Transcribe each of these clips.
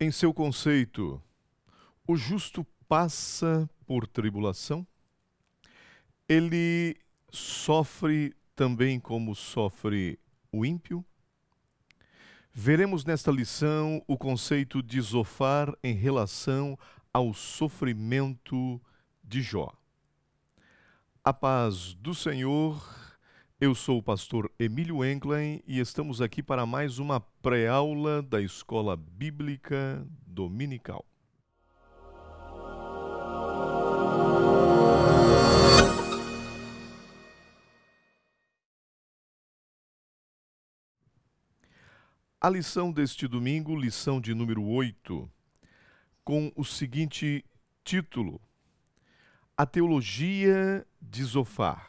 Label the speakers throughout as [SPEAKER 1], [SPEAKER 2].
[SPEAKER 1] Em seu conceito, o justo passa por tribulação, ele sofre também como sofre o ímpio. Veremos nesta lição o conceito de Zofar em relação ao sofrimento de Jó. A paz do Senhor eu sou o pastor Emílio Englein e estamos aqui para mais uma pré-aula da Escola Bíblica Dominical. A lição deste domingo, lição de número 8, com o seguinte título: A Teologia de Zofar.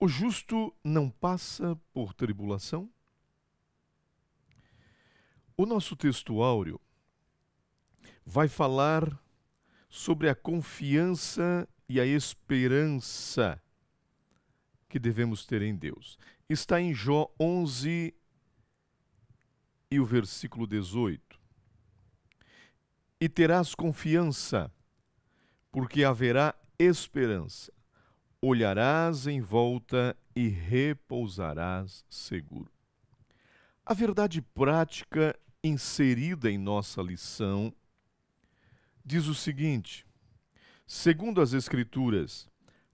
[SPEAKER 1] O justo não passa por tribulação? O nosso texto áureo vai falar sobre a confiança e a esperança que devemos ter em Deus. Está em Jó 11 e o versículo 18. E terás confiança, porque haverá esperança olharás em volta e repousarás seguro. A verdade prática inserida em nossa lição diz o seguinte: segundo as Escrituras,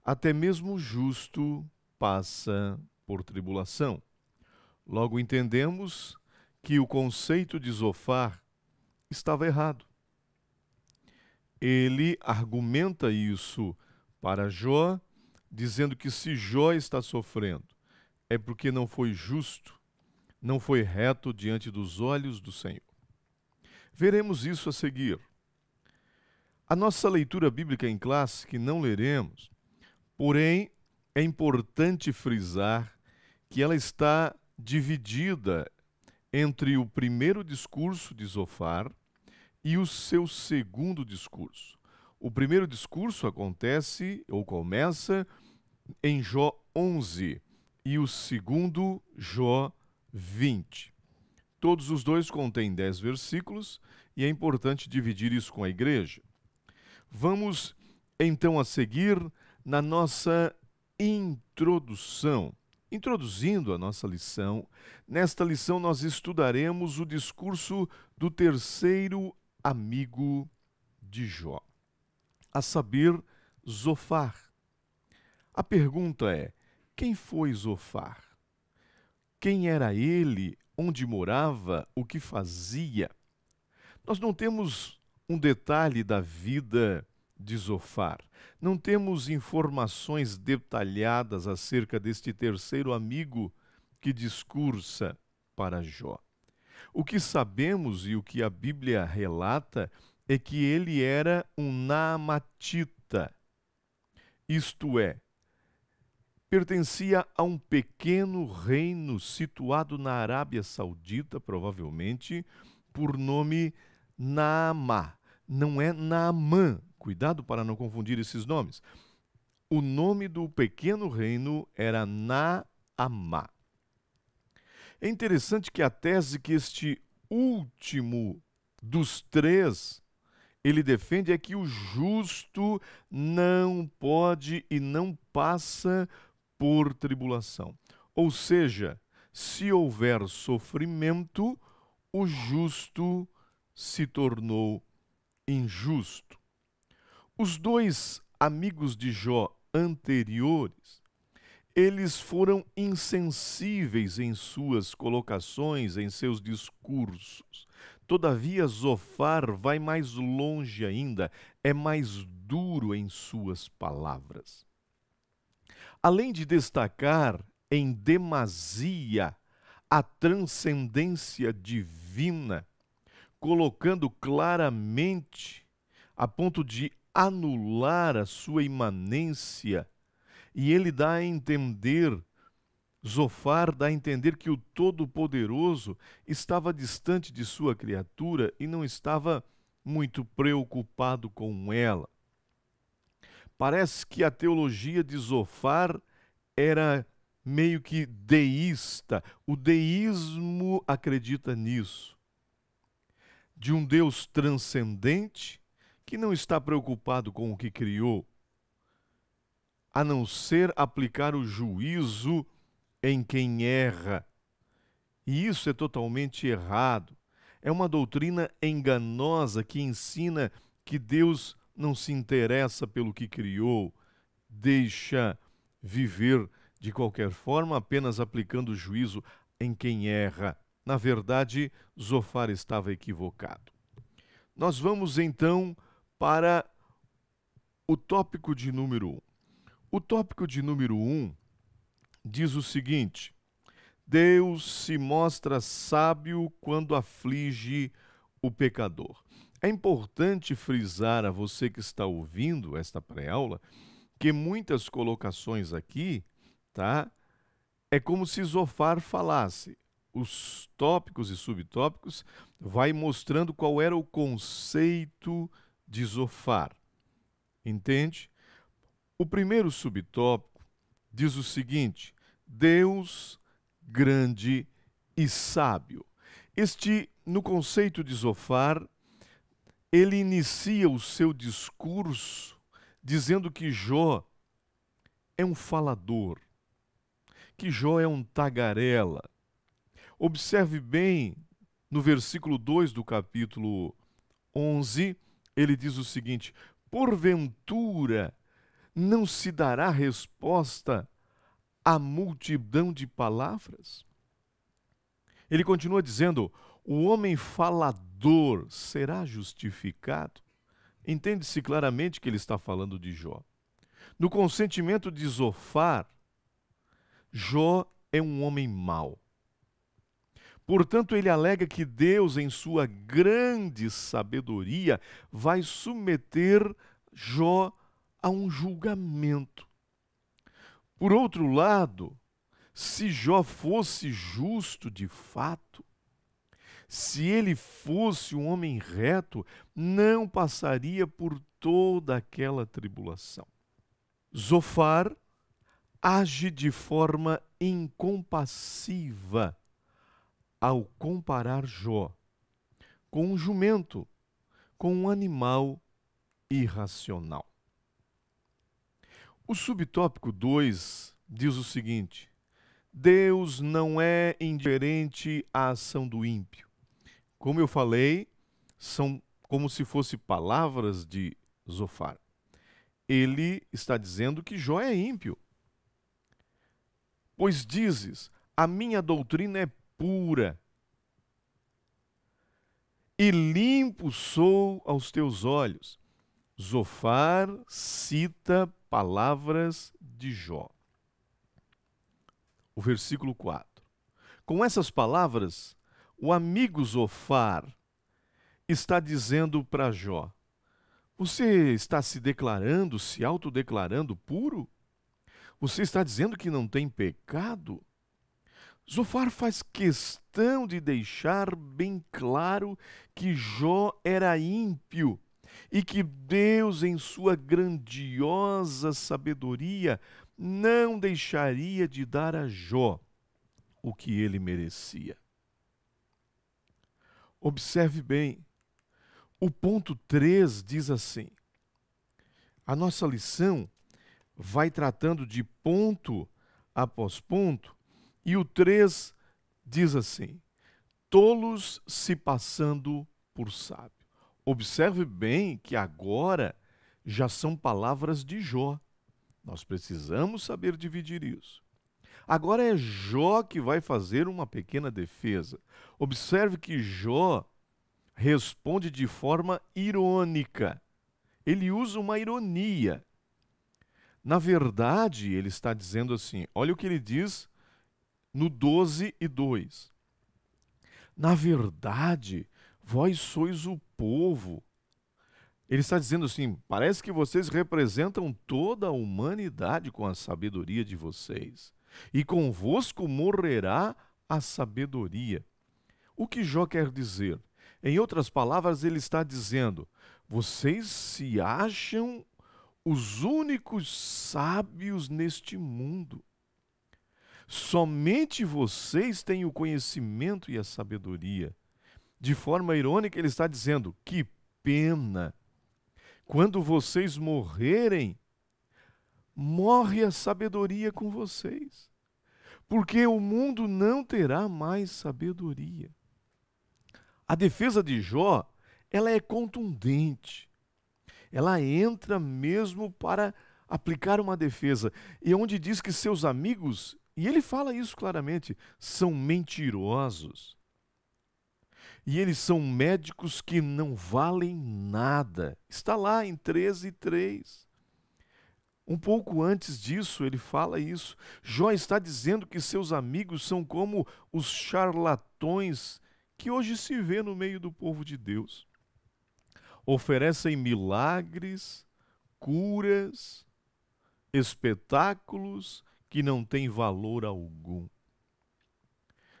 [SPEAKER 1] até mesmo o justo passa por tribulação. Logo entendemos que o conceito de Zofar estava errado. Ele argumenta isso para Jó dizendo que se Jó está sofrendo, é porque não foi justo, não foi reto diante dos olhos do Senhor. Veremos isso a seguir. A nossa leitura bíblica em classe, que não leremos, porém é importante frisar que ela está dividida entre o primeiro discurso de Zofar e o seu segundo discurso. O primeiro discurso acontece ou começa em Jó 11 e o segundo, Jó 20. Todos os dois contêm dez versículos e é importante dividir isso com a igreja. Vamos então a seguir na nossa introdução. Introduzindo a nossa lição, nesta lição nós estudaremos o discurso do terceiro amigo de Jó a saber, Zofar. A pergunta é: quem foi Zofar? Quem era ele? Onde morava? O que fazia? Nós não temos um detalhe da vida de Zofar. Não temos informações detalhadas acerca deste terceiro amigo que discursa para Jó. O que sabemos e o que a Bíblia relata é que ele era um naamatita, isto é, pertencia a um pequeno reino situado na Arábia Saudita, provavelmente, por nome Naamá. Não é Naamã, cuidado para não confundir esses nomes. O nome do pequeno reino era Naamá. É interessante que a tese que este último dos três ele defende é que o justo não pode e não passa por tribulação. Ou seja, se houver sofrimento, o justo se tornou injusto. Os dois amigos de Jó anteriores, eles foram insensíveis em suas colocações, em seus discursos. Todavia, Zofar vai mais longe ainda, é mais duro em suas palavras. Além de destacar em demasia a transcendência divina, colocando claramente a ponto de anular a sua imanência, e ele dá a entender Zofar dá a entender que o Todo-Poderoso estava distante de sua criatura e não estava muito preocupado com ela. Parece que a teologia de Zofar era meio que deísta. O deísmo acredita nisso. De um Deus transcendente que não está preocupado com o que criou, a não ser aplicar o juízo em quem erra. E isso é totalmente errado. É uma doutrina enganosa que ensina que Deus não se interessa pelo que criou, deixa viver de qualquer forma, apenas aplicando juízo em quem erra. Na verdade, Zofar estava equivocado. Nós vamos então para o tópico de número 1. Um. O tópico de número 1 um diz o seguinte: Deus se mostra sábio quando aflige o pecador. É importante frisar a você que está ouvindo esta pré-aula que muitas colocações aqui, tá? É como se Zofar falasse. Os tópicos e subtópicos vai mostrando qual era o conceito de Zofar. Entende? O primeiro subtópico diz o seguinte: Deus grande e sábio. Este, no conceito de Zofar, ele inicia o seu discurso dizendo que Jó é um falador, que Jó é um tagarela. Observe bem no versículo 2 do capítulo 11, ele diz o seguinte: Porventura não se dará resposta à multidão de palavras? Ele continua dizendo: o homem falador será justificado. Entende-se claramente que ele está falando de Jó. No consentimento de Zofar, Jó é um homem mau. Portanto, ele alega que Deus, em sua grande sabedoria, vai submeter Jó a um julgamento. Por outro lado, se Jó fosse justo de fato, se ele fosse um homem reto, não passaria por toda aquela tribulação. Zofar age de forma incompassiva ao comparar Jó com um jumento, com um animal irracional. O subtópico 2 diz o seguinte: Deus não é indiferente à ação do ímpio. Como eu falei, são como se fossem palavras de Zofar. Ele está dizendo que Jó é ímpio. Pois dizes: A minha doutrina é pura, e limpo sou aos teus olhos. Zofar cita palavras de Jó. O versículo 4. Com essas palavras, o amigo Zofar está dizendo para Jó: Você está se declarando, se autodeclarando puro? Você está dizendo que não tem pecado? Zofar faz questão de deixar bem claro que Jó era ímpio e que Deus, em sua grandiosa sabedoria, não deixaria de dar a Jó o que ele merecia. Observe bem, o ponto 3 diz assim: a nossa lição vai tratando de ponto após ponto, e o 3 diz assim: tolos se passando por sábios. Observe bem que agora já são palavras de Jó. Nós precisamos saber dividir isso. Agora é Jó que vai fazer uma pequena defesa. Observe que Jó responde de forma irônica. Ele usa uma ironia. Na verdade, ele está dizendo assim: olha o que ele diz no 12 e 2. Na verdade, vós sois o povo. Ele está dizendo assim: parece que vocês representam toda a humanidade com a sabedoria de vocês, e convosco morrerá a sabedoria. O que Jó quer dizer? Em outras palavras, ele está dizendo: vocês se acham os únicos sábios neste mundo. Somente vocês têm o conhecimento e a sabedoria de forma irônica, ele está dizendo: que pena! Quando vocês morrerem, morre a sabedoria com vocês, porque o mundo não terá mais sabedoria. A defesa de Jó, ela é contundente. Ela entra mesmo para aplicar uma defesa, e é onde diz que seus amigos, e ele fala isso claramente, são mentirosos e eles são médicos que não valem nada. Está lá em 13, 3. Um pouco antes disso, ele fala isso. Jó está dizendo que seus amigos são como os charlatões que hoje se vê no meio do povo de Deus. Oferecem milagres, curas, espetáculos que não têm valor algum.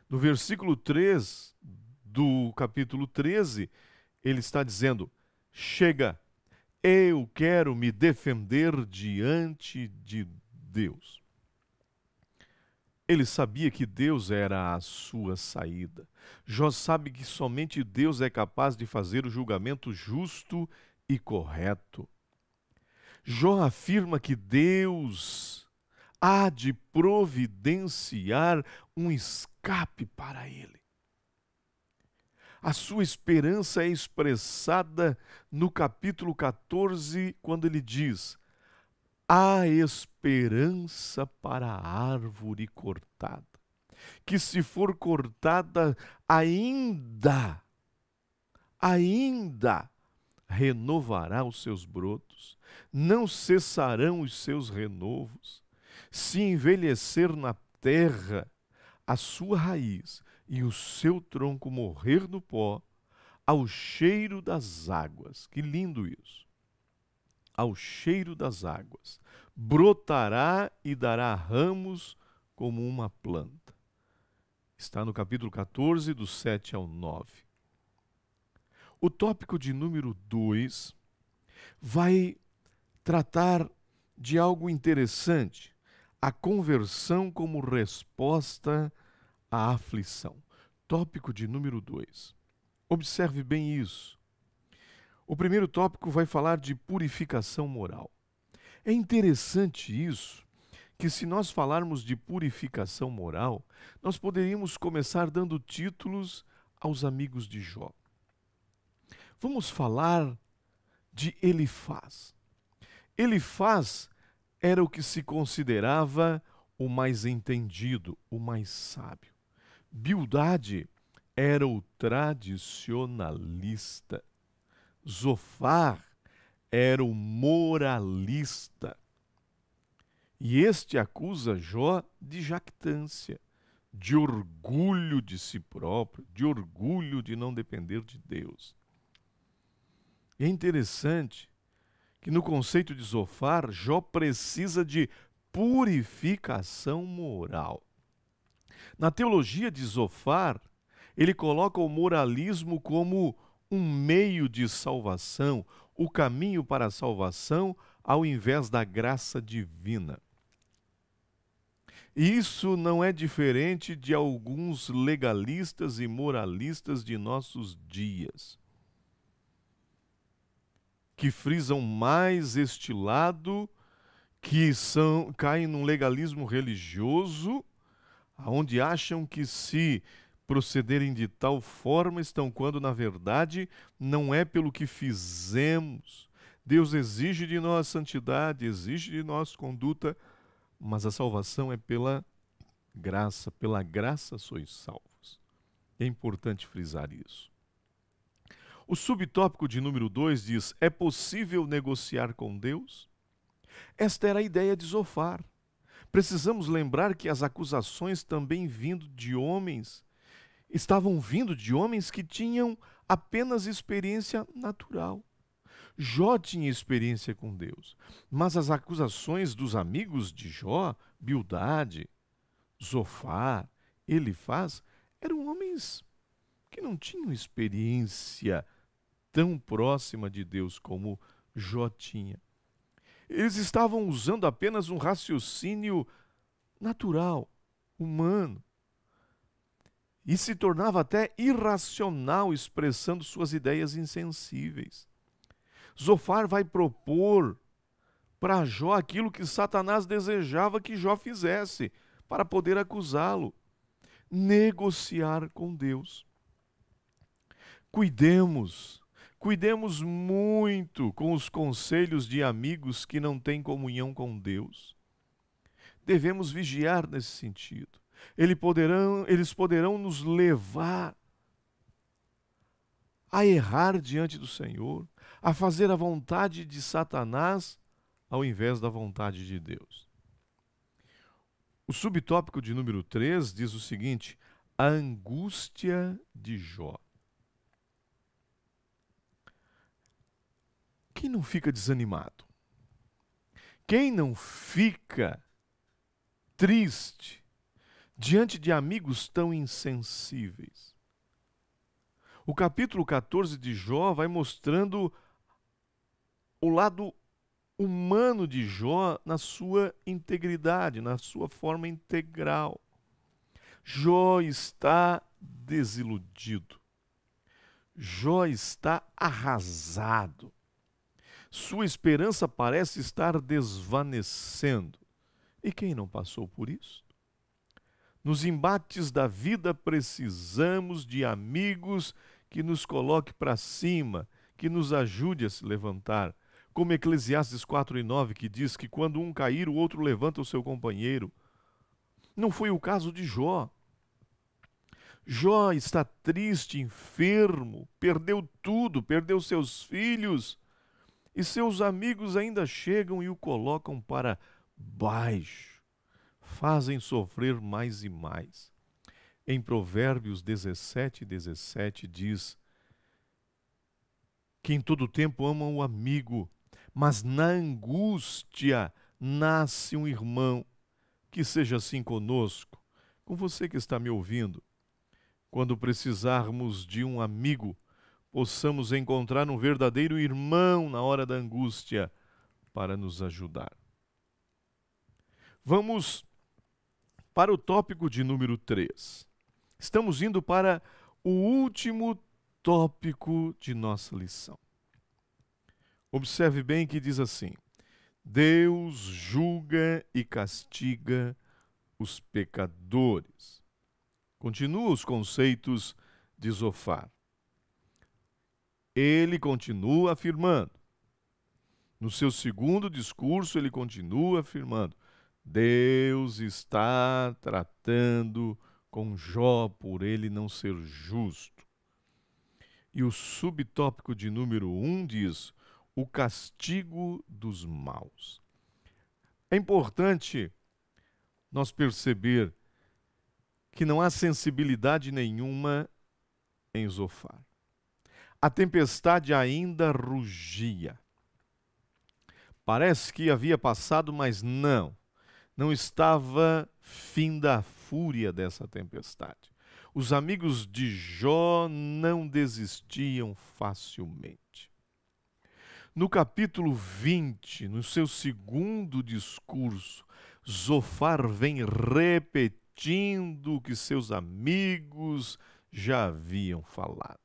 [SPEAKER 1] No versículo 3 do capítulo 13, ele está dizendo: chega, eu quero me defender diante de Deus. Ele sabia que Deus era a sua saída. Jó sabe que somente Deus é capaz de fazer o julgamento justo e correto. Jó afirma que Deus há de providenciar um escape para ele. A sua esperança é expressada no capítulo 14, quando ele diz: Há esperança para a árvore cortada, que se for cortada, ainda, ainda renovará os seus brotos, não cessarão os seus renovos. Se envelhecer na terra, a sua raiz e o seu tronco morrer no pó, ao cheiro das águas. Que lindo isso! Ao cheiro das águas. Brotará e dará ramos como uma planta. Está no capítulo 14, do 7 ao 9. O tópico de número 2 vai tratar de algo interessante: a conversão como resposta a aflição. Tópico de número 2. Observe bem isso. O primeiro tópico vai falar de purificação moral. É interessante isso, que se nós falarmos de purificação moral, nós poderíamos começar dando títulos aos amigos de Jó. Vamos falar de Elifaz. Elifaz era o que se considerava o mais entendido, o mais sábio. Bildade era o tradicionalista. Zofar era o moralista. E este acusa Jó de jactância, de orgulho de si próprio, de orgulho de não depender de Deus. é interessante que no conceito de Zofar, Jó precisa de purificação moral. Na teologia de Zofar, ele coloca o moralismo como um meio de salvação, o caminho para a salvação, ao invés da graça divina. Isso não é diferente de alguns legalistas e moralistas de nossos dias, que frisam mais este lado, que são, caem num legalismo religioso aonde acham que se procederem de tal forma estão quando, na verdade, não é pelo que fizemos. Deus exige de nós santidade, exige de nós conduta, mas a salvação é pela graça, pela graça sois salvos. É importante frisar isso. O subtópico de número 2 diz: é possível negociar com Deus? Esta era a ideia de Zofar. Precisamos lembrar que as acusações também vindo de homens estavam vindo de homens que tinham apenas experiência natural. Jó tinha experiência com Deus, mas as acusações dos amigos de Jó, Bildade, Zofar, Elifaz, eram homens que não tinham experiência tão próxima de Deus como Jó tinha. Eles estavam usando apenas um raciocínio natural, humano. E se tornava até irracional expressando suas ideias insensíveis. Zofar vai propor para Jó aquilo que Satanás desejava que Jó fizesse, para poder acusá-lo. Negociar com Deus. Cuidemos Cuidemos muito com os conselhos de amigos que não têm comunhão com Deus. Devemos vigiar nesse sentido. Eles poderão, eles poderão nos levar a errar diante do Senhor, a fazer a vontade de Satanás ao invés da vontade de Deus. O subtópico de número 3 diz o seguinte: a angústia de Jó. Quem não fica desanimado? Quem não fica triste diante de amigos tão insensíveis? O capítulo 14 de Jó vai mostrando o lado humano de Jó na sua integridade, na sua forma integral. Jó está desiludido. Jó está arrasado. Sua esperança parece estar desvanecendo. E quem não passou por isso? Nos embates da vida precisamos de amigos que nos coloque para cima, que nos ajude a se levantar. Como Eclesiastes 4 e 9, que diz que quando um cair, o outro levanta o seu companheiro. Não foi o caso de Jó. Jó está triste, enfermo, perdeu tudo, perdeu seus filhos, e seus amigos ainda chegam e o colocam para baixo, fazem sofrer mais e mais. Em Provérbios 17, 17 diz: Que em todo tempo amam o amigo, mas na angústia nasce um irmão. Que seja assim conosco, com você que está me ouvindo. Quando precisarmos de um amigo, possamos encontrar um verdadeiro irmão na hora da angústia para nos ajudar. Vamos para o tópico de número 3. Estamos indo para o último tópico de nossa lição. Observe bem que diz assim: Deus julga e castiga os pecadores. Continua os conceitos de Zofar. Ele continua afirmando. No seu segundo discurso, ele continua afirmando: Deus está tratando com Jó por ele não ser justo. E o subtópico de número 1 um diz: o castigo dos maus. É importante nós perceber que não há sensibilidade nenhuma em Zofar. A tempestade ainda rugia. Parece que havia passado, mas não. Não estava fim da fúria dessa tempestade. Os amigos de Jó não desistiam facilmente. No capítulo 20, no seu segundo discurso, Zofar vem repetindo o que seus amigos já haviam falado.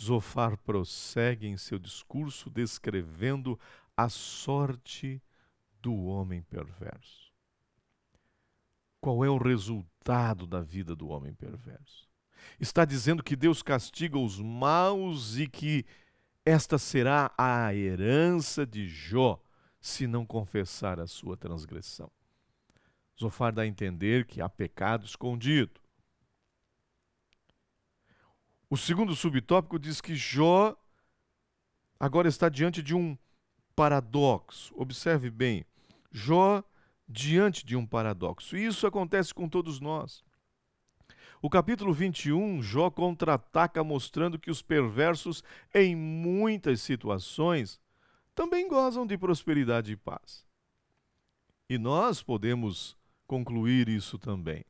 [SPEAKER 1] Zofar prossegue em seu discurso descrevendo a sorte do homem perverso. Qual é o resultado da vida do homem perverso? Está dizendo que Deus castiga os maus e que esta será a herança de Jó se não confessar a sua transgressão. Zofar dá a entender que há pecado escondido, o segundo subtópico diz que Jó agora está diante de um paradoxo. Observe bem, Jó diante de um paradoxo. E isso acontece com todos nós. O capítulo 21, Jó contra-ataca mostrando que os perversos, em muitas situações, também gozam de prosperidade e paz. E nós podemos concluir isso também.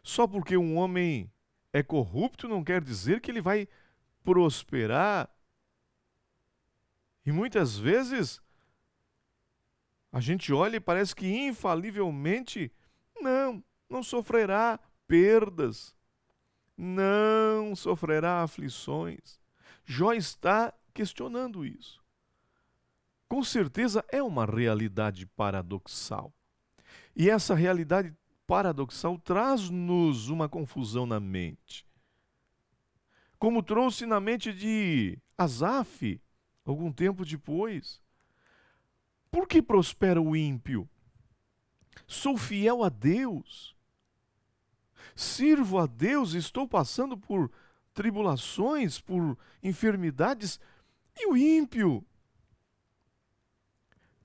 [SPEAKER 1] Só porque um homem é corrupto não quer dizer que ele vai prosperar. E muitas vezes a gente olha e parece que infalivelmente não, não sofrerá perdas, não sofrerá aflições. Jó está questionando isso. Com certeza é uma realidade paradoxal. E essa realidade paradoxal traz-nos uma confusão na mente. Como trouxe na mente de Asaf, algum tempo depois. Por que prospera o ímpio? Sou fiel a Deus. Sirvo a Deus, estou passando por tribulações, por enfermidades. E o ímpio?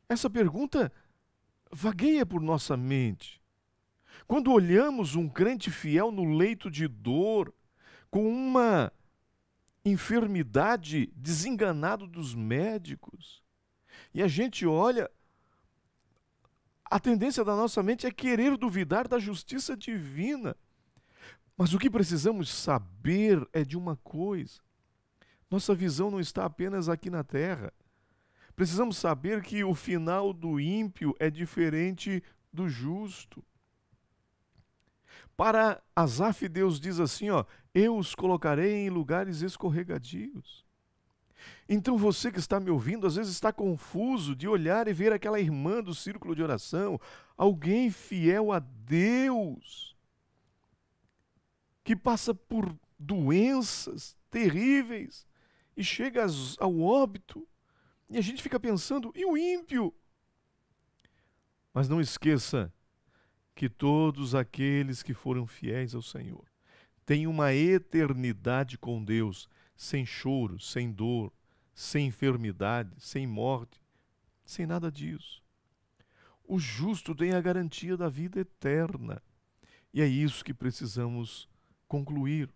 [SPEAKER 1] Essa pergunta vagueia por nossa mente. Quando olhamos um crente fiel no leito de dor, com uma enfermidade desenganado dos médicos, e a gente olha, a tendência da nossa mente é querer duvidar da justiça divina. Mas o que precisamos saber é de uma coisa: nossa visão não está apenas aqui na terra. Precisamos saber que o final do ímpio é diferente do justo. Para Asaf, Deus diz assim: ó, eu os colocarei em lugares escorregadios. Então você que está me ouvindo, às vezes está confuso de olhar e ver aquela irmã do círculo de oração, alguém fiel a Deus, que passa por doenças terríveis e chega ao óbito, e a gente fica pensando, e o ímpio? Mas não esqueça que todos aqueles que foram fiéis ao Senhor têm uma eternidade com Deus, sem choro, sem dor, sem enfermidade, sem morte, sem nada disso. O justo tem a garantia da vida eterna. E é isso que precisamos concluir.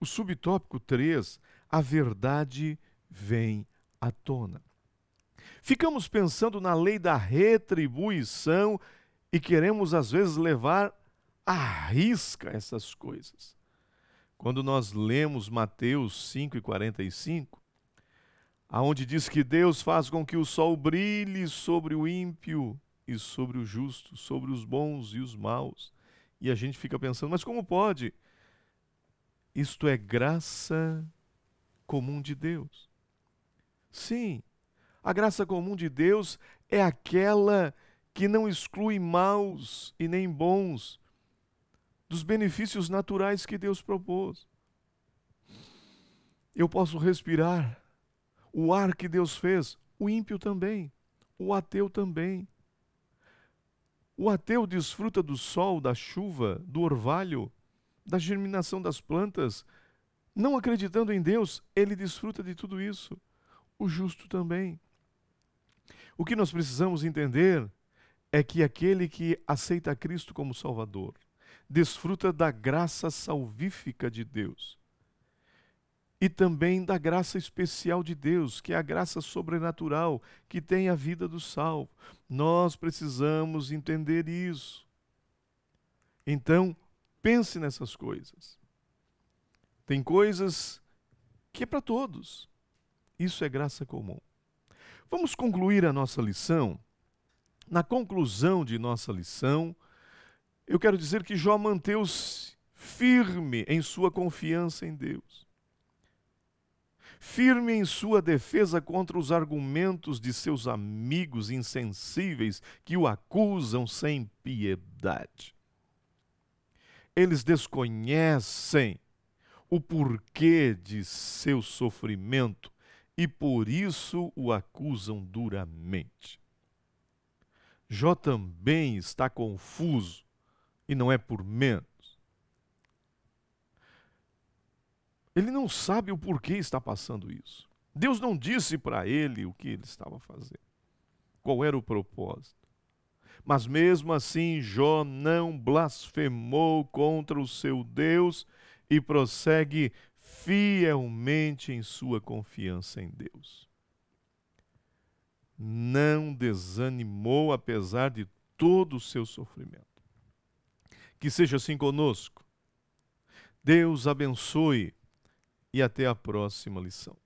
[SPEAKER 1] O subtópico 3, a verdade vem à tona. Ficamos pensando na lei da retribuição e queremos às vezes levar à risca essas coisas. Quando nós lemos Mateus 5 e 45, aonde diz que Deus faz com que o sol brilhe sobre o ímpio e sobre o justo, sobre os bons e os maus. E a gente fica pensando, mas como pode? Isto é graça comum de Deus. Sim, a graça comum de Deus é aquela que não exclui maus e nem bons dos benefícios naturais que Deus propôs. Eu posso respirar o ar que Deus fez, o ímpio também, o ateu também. O ateu desfruta do sol, da chuva, do orvalho, da germinação das plantas. Não acreditando em Deus, ele desfruta de tudo isso. O justo também. O que nós precisamos entender é que aquele que aceita Cristo como Salvador desfruta da graça salvífica de Deus e também da graça especial de Deus, que é a graça sobrenatural que tem a vida do salvo. Nós precisamos entender isso. Então, pense nessas coisas. Tem coisas que é para todos. Isso é graça comum. Vamos concluir a nossa lição na conclusão de nossa lição, eu quero dizer que Jó manteve-se firme em sua confiança em Deus, firme em sua defesa contra os argumentos de seus amigos insensíveis que o acusam sem piedade. Eles desconhecem o porquê de seu sofrimento e por isso o acusam duramente. Jó também está confuso, e não é por menos. Ele não sabe o porquê está passando isso. Deus não disse para ele o que ele estava fazendo, qual era o propósito. Mas mesmo assim, Jó não blasfemou contra o seu Deus e prossegue fielmente em sua confiança em Deus não desanimou apesar de todo o seu sofrimento. Que seja assim conosco. Deus abençoe e até a próxima lição.